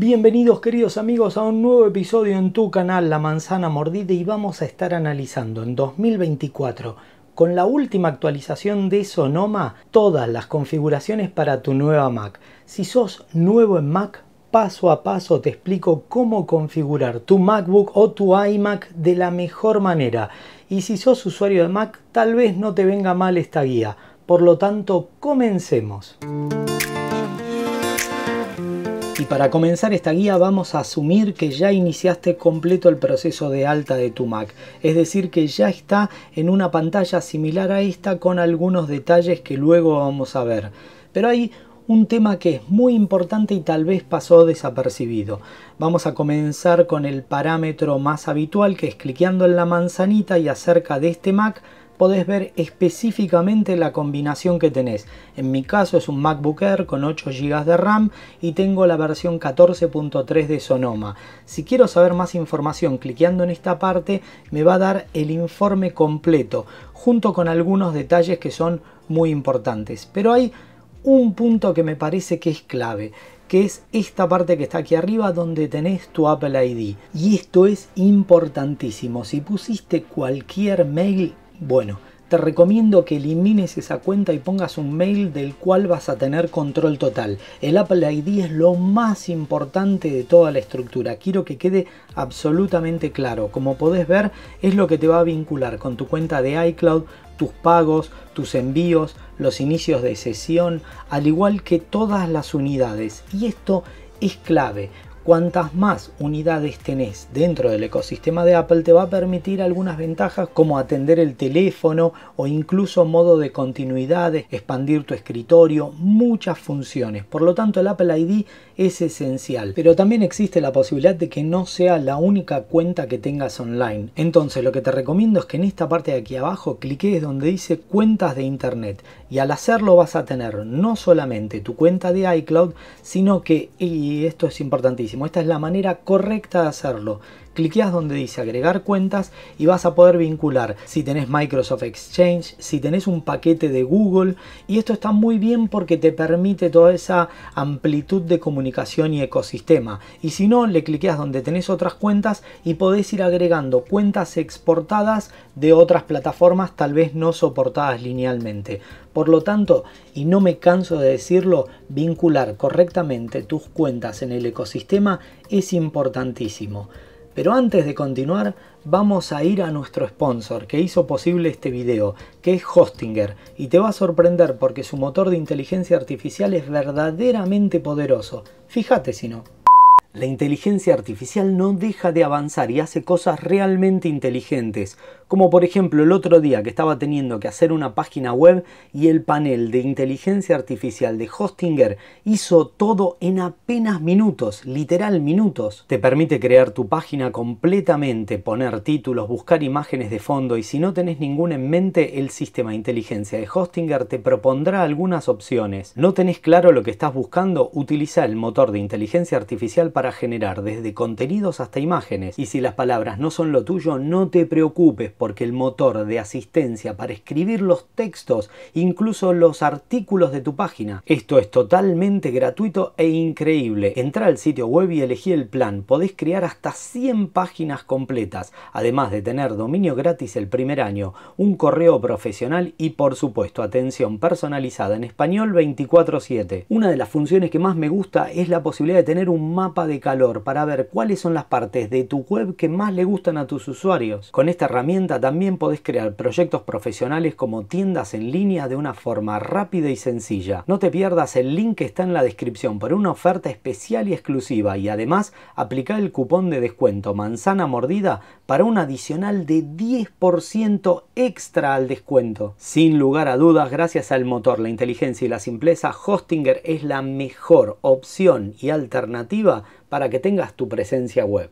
Bienvenidos queridos amigos a un nuevo episodio en tu canal La Manzana Mordida y vamos a estar analizando en 2024 con la última actualización de Sonoma todas las configuraciones para tu nueva Mac. Si sos nuevo en Mac, paso a paso te explico cómo configurar tu MacBook o tu iMac de la mejor manera. Y si sos usuario de Mac, tal vez no te venga mal esta guía. Por lo tanto, comencemos. Y para comenzar esta guía vamos a asumir que ya iniciaste completo el proceso de alta de tu Mac, es decir que ya está en una pantalla similar a esta con algunos detalles que luego vamos a ver. Pero hay un tema que es muy importante y tal vez pasó desapercibido. Vamos a comenzar con el parámetro más habitual que es cliqueando en la manzanita y acerca de este Mac podés ver específicamente la combinación que tenés. En mi caso es un MacBook Air con 8 GB de RAM y tengo la versión 14.3 de Sonoma. Si quiero saber más información, cliqueando en esta parte me va a dar el informe completo, junto con algunos detalles que son muy importantes. Pero hay un punto que me parece que es clave que es esta parte que está aquí arriba donde tenés tu Apple ID. Y esto es importantísimo. Si pusiste cualquier mail bueno, te recomiendo que elimines esa cuenta y pongas un mail del cual vas a tener control total. El Apple ID es lo más importante de toda la estructura. Quiero que quede absolutamente claro. Como podés ver, es lo que te va a vincular con tu cuenta de iCloud, tus pagos, tus envíos, los inicios de sesión, al igual que todas las unidades. Y esto es clave cuantas más unidades tenés dentro del ecosistema de Apple te va a permitir algunas ventajas como atender el teléfono o incluso modo de continuidad, expandir tu escritorio, muchas funciones. Por lo tanto el Apple ID es esencial, pero también existe la posibilidad de que no sea la única cuenta que tengas online. Entonces lo que te recomiendo es que en esta parte de aquí abajo cliques donde dice cuentas de internet y al hacerlo vas a tener no solamente tu cuenta de iCloud, sino que, y esto es importantísimo, esta es la manera correcta de hacerlo. Cliqueas donde dice agregar cuentas y vas a poder vincular si tenés Microsoft Exchange, si tenés un paquete de Google y esto está muy bien porque te permite toda esa amplitud de comunicación y ecosistema. Y si no, le cliqueas donde tenés otras cuentas y podés ir agregando cuentas exportadas de otras plataformas tal vez no soportadas linealmente. Por lo tanto, y no me canso de decirlo, vincular correctamente tus cuentas en el ecosistema es importantísimo. Pero antes de continuar, vamos a ir a nuestro sponsor que hizo posible este video, que es Hostinger, y te va a sorprender porque su motor de inteligencia artificial es verdaderamente poderoso. Fíjate si no. La inteligencia artificial no deja de avanzar y hace cosas realmente inteligentes, como por ejemplo el otro día que estaba teniendo que hacer una página web y el panel de inteligencia artificial de Hostinger hizo todo en apenas minutos, literal minutos. Te permite crear tu página completamente, poner títulos, buscar imágenes de fondo y si no tenés ninguna en mente, el sistema de inteligencia de Hostinger te propondrá algunas opciones. ¿No tenés claro lo que estás buscando? Utiliza el motor de inteligencia artificial para generar desde contenidos hasta imágenes. Y si las palabras no son lo tuyo, no te preocupes porque el motor de asistencia para escribir los textos, incluso los artículos de tu página. Esto es totalmente gratuito e increíble. Entra al sitio web y elegí el plan. Podés crear hasta 100 páginas completas, además de tener dominio gratis el primer año, un correo profesional y por supuesto atención personalizada en español 24/7. Una de las funciones que más me gusta es la posibilidad de tener un mapa de calor para ver cuáles son las partes de tu web que más le gustan a tus usuarios. Con esta herramienta también podés crear proyectos profesionales como tiendas en línea de una forma rápida y sencilla. No te pierdas el link que está en la descripción por una oferta especial y exclusiva y además aplica el cupón de descuento manzana mordida para un adicional de 10% extra al descuento. Sin lugar a dudas, gracias al motor, la inteligencia y la simpleza, Hostinger es la mejor opción y alternativa para que tengas tu presencia web.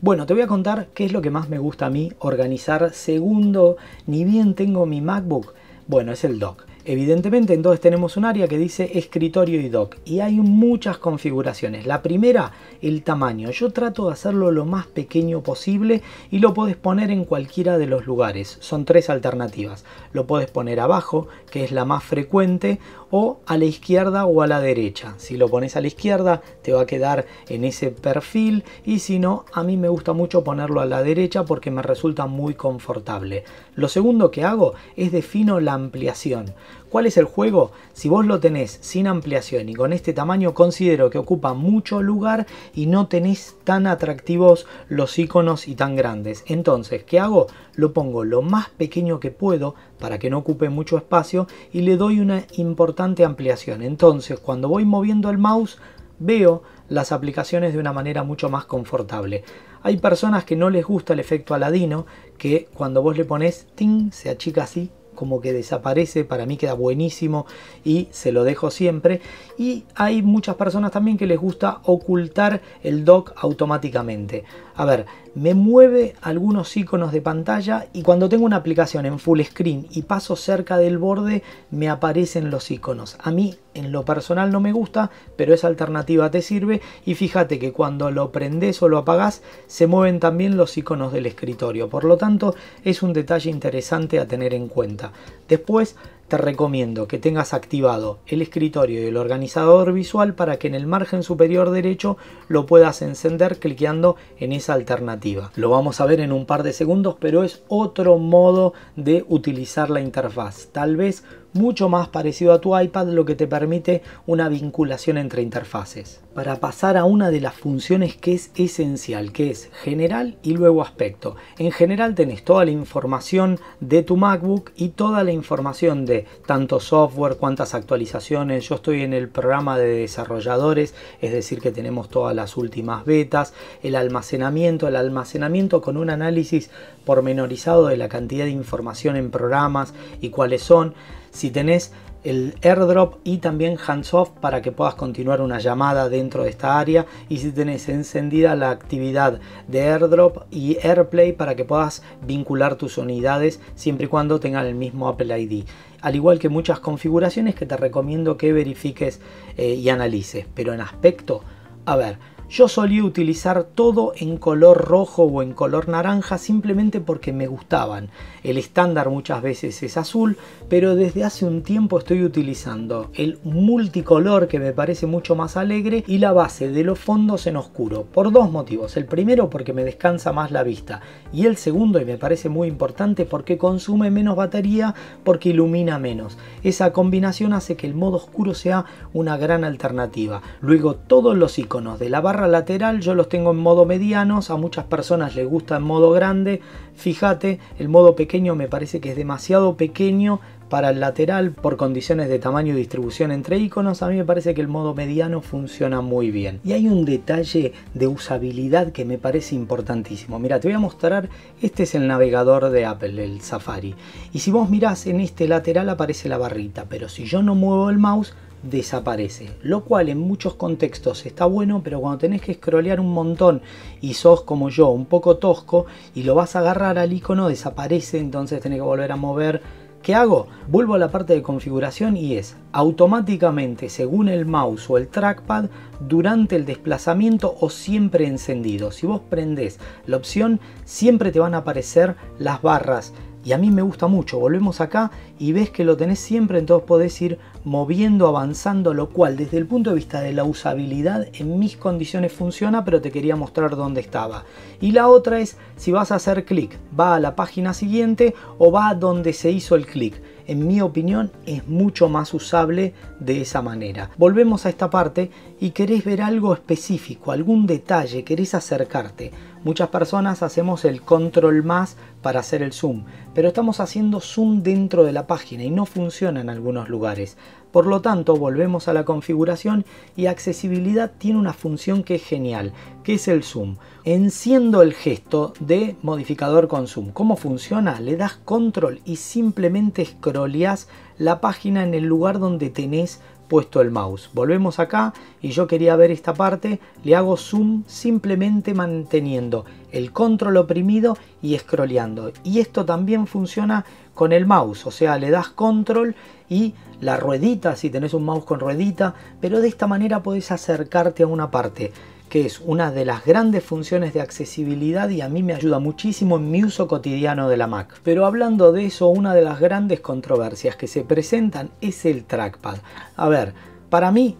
Bueno, te voy a contar qué es lo que más me gusta a mí organizar segundo, ni bien tengo mi MacBook. Bueno, es el dock. Evidentemente entonces tenemos un área que dice escritorio y dock y hay muchas configuraciones. La primera, el tamaño. Yo trato de hacerlo lo más pequeño posible y lo puedes poner en cualquiera de los lugares. Son tres alternativas. Lo puedes poner abajo, que es la más frecuente, o a la izquierda o a la derecha. Si lo pones a la izquierda te va a quedar en ese perfil y si no, a mí me gusta mucho ponerlo a la derecha porque me resulta muy confortable. Lo segundo que hago es defino la ampliación. ¿Cuál es el juego? Si vos lo tenés sin ampliación y con este tamaño, considero que ocupa mucho lugar y no tenés tan atractivos los iconos y tan grandes. Entonces, ¿qué hago? Lo pongo lo más pequeño que puedo para que no ocupe mucho espacio y le doy una importante ampliación. Entonces, cuando voy moviendo el mouse, veo las aplicaciones de una manera mucho más confortable. Hay personas que no les gusta el efecto aladino, que cuando vos le pones ting se achica así como que desaparece, para mí queda buenísimo y se lo dejo siempre. Y hay muchas personas también que les gusta ocultar el doc automáticamente a ver, me mueve algunos iconos de pantalla y cuando tengo una aplicación en full screen y paso cerca del borde me aparecen los iconos. A mí en lo personal no me gusta, pero esa alternativa te sirve y fíjate que cuando lo prendes o lo apagás se mueven también los iconos del escritorio. Por lo tanto, es un detalle interesante a tener en cuenta. Después, te recomiendo que tengas activado el escritorio y el organizador visual para que en el margen superior derecho lo puedas encender cliqueando en esa alternativa. Lo vamos a ver en un par de segundos, pero es otro modo de utilizar la interfaz. Tal vez mucho más parecido a tu iPad, lo que te permite una vinculación entre interfaces. Para pasar a una de las funciones que es esencial, que es general y luego aspecto. En general tenés toda la información de tu MacBook y toda la información de tanto software, cuántas actualizaciones. Yo estoy en el programa de desarrolladores, es decir que tenemos todas las últimas betas, el almacenamiento, el almacenamiento con un análisis pormenorizado de la cantidad de información en programas y cuáles son si tenés el airdrop y también hands-off para que puedas continuar una llamada dentro de esta área y si tenés encendida la actividad de airdrop y airplay para que puedas vincular tus unidades siempre y cuando tengan el mismo Apple ID al igual que muchas configuraciones que te recomiendo que verifiques eh, y analices pero en aspecto a ver yo solía utilizar todo en color rojo o en color naranja simplemente porque me gustaban. El estándar muchas veces es azul, pero desde hace un tiempo estoy utilizando el multicolor que me parece mucho más alegre y la base de los fondos en oscuro. Por dos motivos. El primero porque me descansa más la vista y el segundo, y me parece muy importante, porque consume menos batería porque ilumina menos. Esa combinación hace que el modo oscuro sea una gran alternativa. Luego todos los iconos de la barra lateral yo los tengo en modo medianos, a muchas personas les gusta en modo grande. Fíjate, el modo pequeño me parece que es demasiado pequeño para el lateral por condiciones de tamaño y distribución entre iconos, a mí me parece que el modo mediano funciona muy bien. Y hay un detalle de usabilidad que me parece importantísimo. Mira, te voy a mostrar, este es el navegador de Apple, el Safari. Y si vos mirás en este lateral aparece la barrita, pero si yo no muevo el mouse, desaparece. Lo cual en muchos contextos está bueno, pero cuando tenés que scrollear un montón y sos como yo, un poco tosco, y lo vas a agarrar al icono, desaparece, entonces tenés que volver a mover. ¿Qué hago? Vuelvo a la parte de configuración y es automáticamente según el mouse o el trackpad durante el desplazamiento o siempre encendido. Si vos prendés la opción siempre te van a aparecer las barras y a mí me gusta mucho. Volvemos acá y ves que lo tenés siempre, entonces podés ir moviendo, avanzando, lo cual desde el punto de vista de la usabilidad en mis condiciones funciona, pero te quería mostrar dónde estaba. Y la otra es si vas a hacer clic, va a la página siguiente o va a donde se hizo el clic. En mi opinión es mucho más usable de esa manera. Volvemos a esta parte y querés ver algo específico, algún detalle, querés acercarte Muchas personas hacemos el control más para hacer el zoom, pero estamos haciendo zoom dentro de la página y no funciona en algunos lugares. Por lo tanto, volvemos a la configuración y accesibilidad tiene una función que es genial, que es el zoom. Enciendo el gesto de modificador con zoom. ¿Cómo funciona? Le das control y simplemente scrolleas la página en el lugar donde tenés puesto el mouse. Volvemos acá y yo quería ver esta parte, le hago zoom simplemente manteniendo el control oprimido y scrolleando. Y esto también funciona con el mouse, o sea, le das control y la ruedita, si tenés un mouse con ruedita, pero de esta manera podés acercarte a una parte que es una de las grandes funciones de accesibilidad y a mí me ayuda muchísimo en mi uso cotidiano de la Mac. Pero hablando de eso, una de las grandes controversias que se presentan es el trackpad. A ver, para mí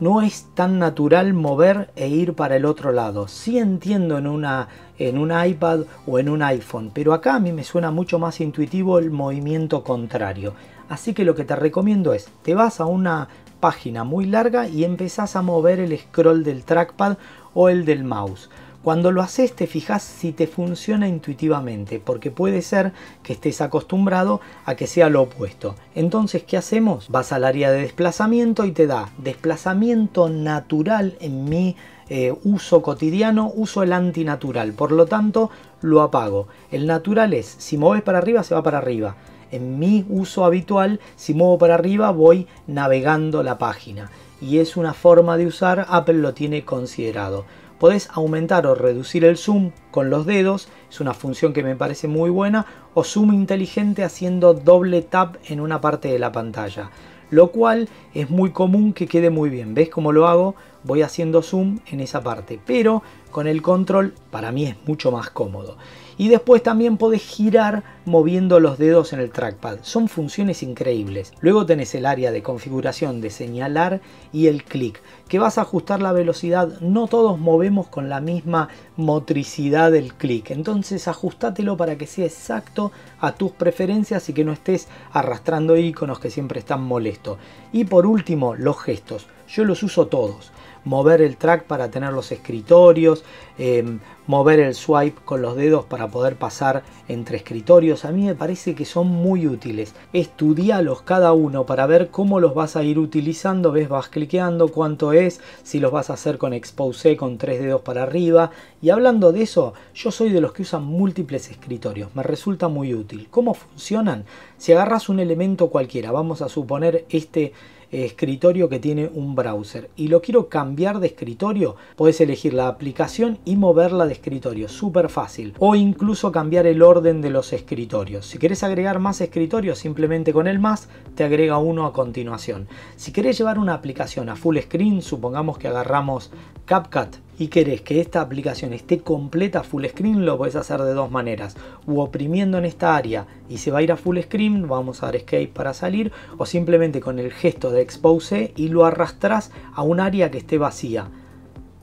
no es tan natural mover e ir para el otro lado. Sí entiendo en, una, en un iPad o en un iPhone, pero acá a mí me suena mucho más intuitivo el movimiento contrario. Así que lo que te recomiendo es, te vas a una página muy larga y empezás a mover el scroll del trackpad o el del mouse. Cuando lo haces te fijas si te funciona intuitivamente, porque puede ser que estés acostumbrado a que sea lo opuesto. Entonces, ¿qué hacemos? Vas al área de desplazamiento y te da desplazamiento natural en mi eh, uso cotidiano, uso el antinatural. Por lo tanto, lo apago. El natural es, si mueves para arriba, se va para arriba en mi uso habitual, si muevo para arriba voy navegando la página. Y es una forma de usar, Apple lo tiene considerado. Podés aumentar o reducir el zoom con los dedos, es una función que me parece muy buena, o zoom inteligente haciendo doble tap en una parte de la pantalla lo cual es muy común que quede muy bien. ¿Ves cómo lo hago? Voy haciendo zoom en esa parte, pero con el control para mí es mucho más cómodo. Y después también podés girar moviendo los dedos en el trackpad. Son funciones increíbles. Luego tenés el área de configuración de señalar y el clic, que vas a ajustar la velocidad. No todos movemos con la misma motricidad del clic. Entonces ajustatelo para que sea exacto a tus preferencias y que no estés arrastrando iconos que siempre están molestos. Y por último, los gestos. Yo los uso todos mover el track para tener los escritorios, eh, mover el swipe con los dedos para poder pasar entre escritorios. A mí me parece que son muy útiles. Estudialos cada uno para ver cómo los vas a ir utilizando, ves, vas cliqueando cuánto es, si los vas a hacer con expose con tres dedos para arriba. Y hablando de eso, yo soy de los que usan múltiples escritorios, me resulta muy útil. ¿Cómo funcionan? Si agarras un elemento cualquiera, vamos a suponer este eh, escritorio que tiene un browser y lo quiero cambiar de escritorio, puedes elegir la aplicación y moverla de escritorio, súper fácil. O incluso cambiar el orden de los escritorios. Si quieres agregar más escritorios, simplemente con el más te agrega uno a continuación. Si quieres llevar una aplicación a full screen, supongamos que agarramos CapCut y querés que esta aplicación esté completa full screen, lo puedes hacer de dos maneras. O oprimiendo en esta área y se va a ir a full screen, vamos a dar escape para salir, o simplemente con el gesto de expose y lo arrastras a un área que esté vacía.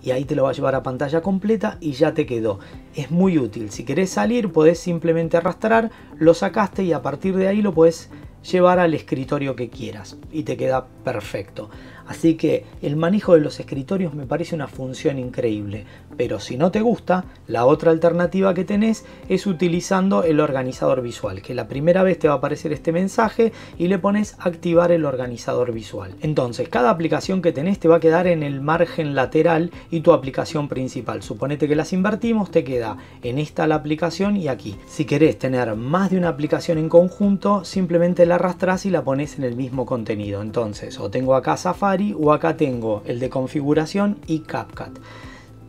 Y ahí te lo va a llevar a pantalla completa y ya te quedó. Es muy útil. Si querés salir, podés simplemente arrastrar, lo sacaste y a partir de ahí lo puedes llevar al escritorio que quieras. Y te queda perfecto. Así que el manejo de los escritorios me parece una función increíble, pero si no te gusta, la otra alternativa que tenés es utilizando el organizador visual, que la primera vez te va a aparecer este mensaje y le pones activar el organizador visual. Entonces, cada aplicación que tenés te va a quedar en el margen lateral y tu aplicación principal. Suponete que las invertimos, te queda en esta la aplicación y aquí. Si querés tener más de una aplicación en conjunto, simplemente la arrastras y la pones en el mismo contenido. Entonces, o tengo acá Safari, o acá tengo el de configuración y CapCut.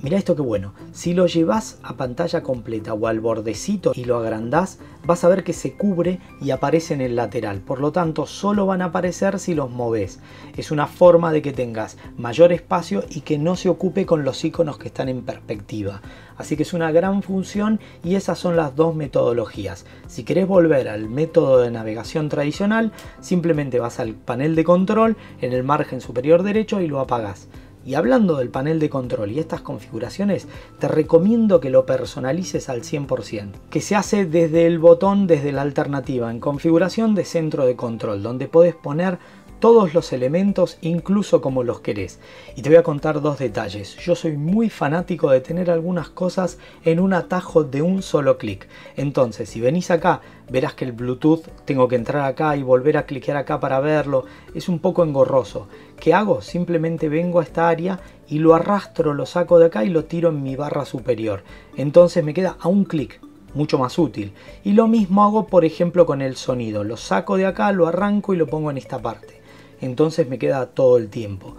Mirá esto que bueno, si lo llevas a pantalla completa o al bordecito y lo agrandás, vas a ver que se cubre y aparece en el lateral. Por lo tanto, solo van a aparecer si los moves. Es una forma de que tengas mayor espacio y que no se ocupe con los iconos que están en perspectiva. Así que es una gran función y esas son las dos metodologías. Si querés volver al método de navegación tradicional, simplemente vas al panel de control en el margen superior derecho y lo apagás. Y hablando del panel de control y estas configuraciones, te recomiendo que lo personalices al 100%, que se hace desde el botón desde la alternativa en configuración de centro de control, donde podés poner todos los elementos incluso como los querés. Y te voy a contar dos detalles. Yo soy muy fanático de tener algunas cosas en un atajo de un solo clic. Entonces, si venís acá, verás que el Bluetooth tengo que entrar acá y volver a cliquear acá para verlo. Es un poco engorroso. ¿Qué hago? Simplemente vengo a esta área y lo arrastro, lo saco de acá y lo tiro en mi barra superior. Entonces me queda a un clic mucho más útil. Y lo mismo hago por ejemplo con el sonido, lo saco de acá, lo arranco y lo pongo en esta parte entonces me queda todo el tiempo.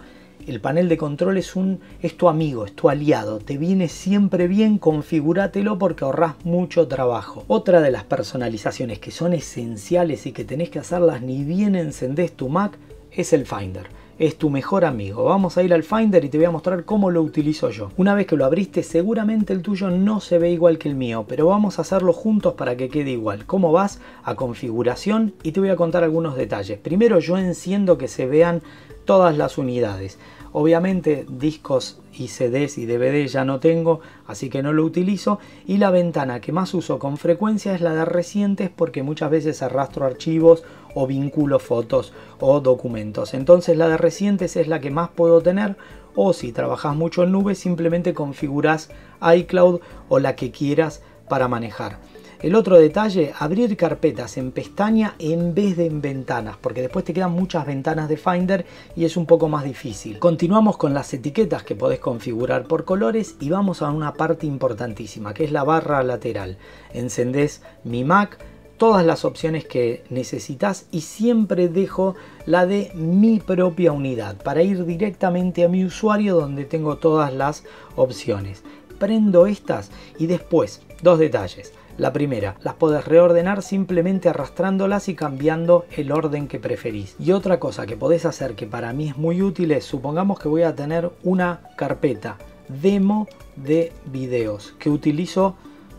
El panel de control es, un, es tu amigo, es tu aliado, te viene siempre bien, configúratelo porque ahorras mucho trabajo. Otra de las personalizaciones que son esenciales y que tenés que hacerlas ni bien encendés tu Mac es el Finder es tu mejor amigo. Vamos a ir al Finder y te voy a mostrar cómo lo utilizo yo. Una vez que lo abriste, seguramente el tuyo no se ve igual que el mío, pero vamos a hacerlo juntos para que quede igual. ¿Cómo vas? A configuración y te voy a contar algunos detalles. Primero yo enciendo que se vean todas las unidades. Obviamente discos y CDs y DVD ya no tengo, así que no lo utilizo. Y la ventana que más uso con frecuencia es la de recientes porque muchas veces arrastro archivos o vinculo fotos o documentos. Entonces la de recientes es la que más puedo tener o si trabajas mucho en nube simplemente configuras iCloud o la que quieras para manejar. El otro detalle, abrir carpetas en pestaña en vez de en ventanas, porque después te quedan muchas ventanas de Finder y es un poco más difícil. Continuamos con las etiquetas que podés configurar por colores y vamos a una parte importantísima, que es la barra lateral. Encendés Mi Mac, todas las opciones que necesitas y siempre dejo la de mi propia unidad para ir directamente a mi usuario donde tengo todas las opciones. Prendo estas y después, dos detalles. La primera, las podés reordenar simplemente arrastrándolas y cambiando el orden que preferís. Y otra cosa que podés hacer que para mí es muy útil es, supongamos que voy a tener una carpeta demo de videos que utilizo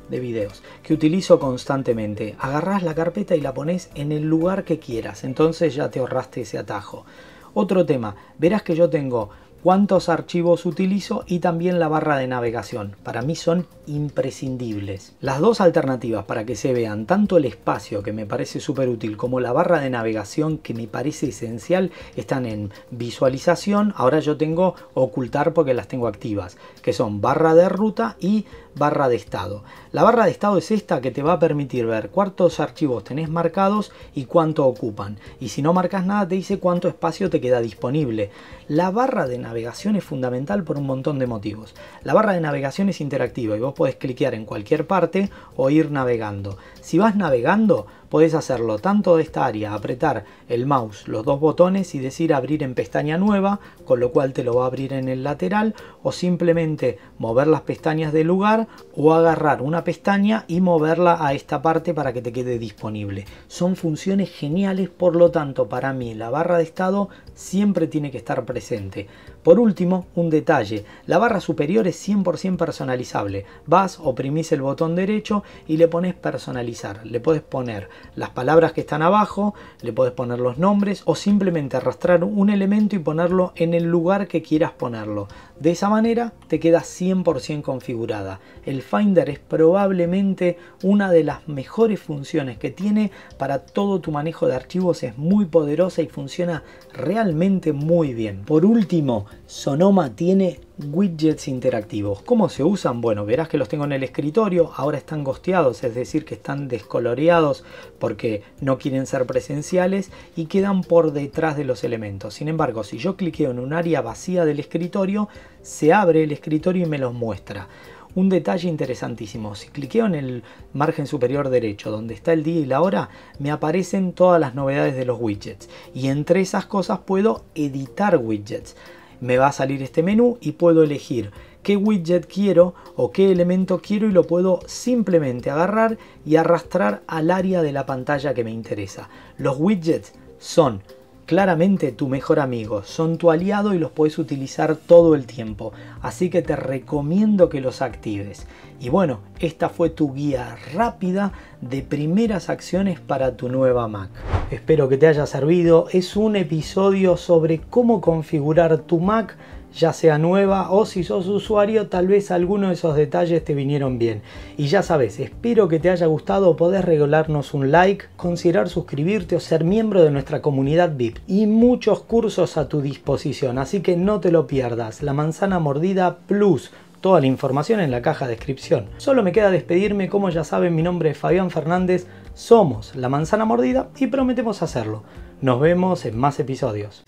de videos que utilizo constantemente. Agarrás la carpeta y la pones en el lugar que quieras, entonces ya te ahorraste ese atajo. Otro tema, verás que yo tengo cuántos archivos utilizo y también la barra de navegación. Para mí son imprescindibles. Las dos alternativas para que se vean tanto el espacio que me parece súper útil como la barra de navegación que me parece esencial están en visualización. Ahora yo tengo ocultar porque las tengo activas, que son barra de ruta y barra de estado. La barra de estado es esta que te va a permitir ver cuántos archivos tenés marcados y cuánto ocupan. Y si no marcas nada te dice cuánto espacio te queda disponible. La barra de navegación es fundamental por un montón de motivos. La barra de navegación es interactiva y vos podés cliquear en cualquier parte o ir navegando. Si vas navegando, Podés hacerlo tanto de esta área, apretar el mouse, los dos botones y decir abrir en pestaña nueva, con lo cual te lo va a abrir en el lateral, o simplemente mover las pestañas del lugar o agarrar una pestaña y moverla a esta parte para que te quede disponible. Son funciones geniales, por lo tanto, para mí la barra de estado siempre tiene que estar presente. Por último, un detalle, la barra superior es 100% personalizable. Vas, oprimís el botón derecho y le pones personalizar. Le puedes poner las palabras que están abajo, le puedes poner los nombres o simplemente arrastrar un elemento y ponerlo en el lugar que quieras ponerlo. De esa manera te queda 100% configurada. El Finder es probablemente una de las mejores funciones que tiene para todo tu manejo de archivos. Es muy poderosa y funciona realmente muy bien. Por último, Sonoma tiene widgets interactivos. ¿Cómo se usan? Bueno, verás que los tengo en el escritorio, ahora están gosteados, es decir, que están descoloreados porque no quieren ser presenciales y quedan por detrás de los elementos. Sin embargo, si yo cliqueo en un área vacía del escritorio, se abre el escritorio y me los muestra un detalle interesantísimo. Si cliqueo en el margen superior derecho, donde está el día y la hora, me aparecen todas las novedades de los widgets. Y entre esas cosas puedo editar widgets me va a salir este menú y puedo elegir qué widget quiero o qué elemento quiero y lo puedo simplemente agarrar y arrastrar al área de la pantalla que me interesa. Los widgets son claramente tu mejor amigo, son tu aliado y los puedes utilizar todo el tiempo, así que te recomiendo que los actives. Y bueno, esta fue tu guía rápida de primeras acciones para tu nueva Mac. Espero que te haya servido, es un episodio sobre cómo configurar tu Mac ya sea nueva o si sos usuario, tal vez alguno de esos detalles te vinieron bien. Y ya sabes, espero que te haya gustado, podés regalarnos un like, considerar suscribirte o ser miembro de nuestra comunidad VIP y muchos cursos a tu disposición, así que no te lo pierdas. La manzana mordida plus toda la información en la caja de descripción. Solo me queda despedirme, como ya saben, mi nombre es Fabián Fernández, somos La Manzana Mordida y prometemos hacerlo. Nos vemos en más episodios.